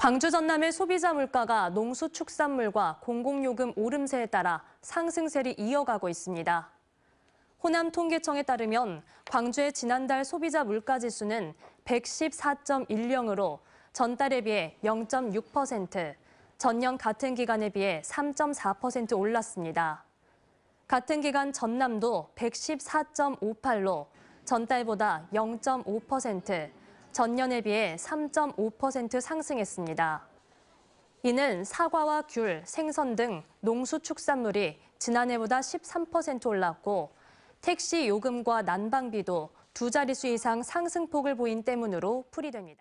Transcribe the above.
광주 전남의 소비자 물가가 농수축산물과 공공요금 오름세에 따라 상승세를 이어가고 있습니다. 호남 통계청에 따르면 광주의 지난달 소비자 물가 지수는 114.10으로 전달에 비해 0.6%, 전년 같은 기간에 비해 3.4% 올랐습니다. 같은 기간 전남도 114.58로 전달보다 전년에 비해 3.5% 상승했습니다. 이는 사과와 귤, 생선 등 농수축산물이 지난해보다 13% 올랐고 택시 요금과 난방비도 두 자릿수 이상 상승폭을 보인 때문으로 풀이됩니다.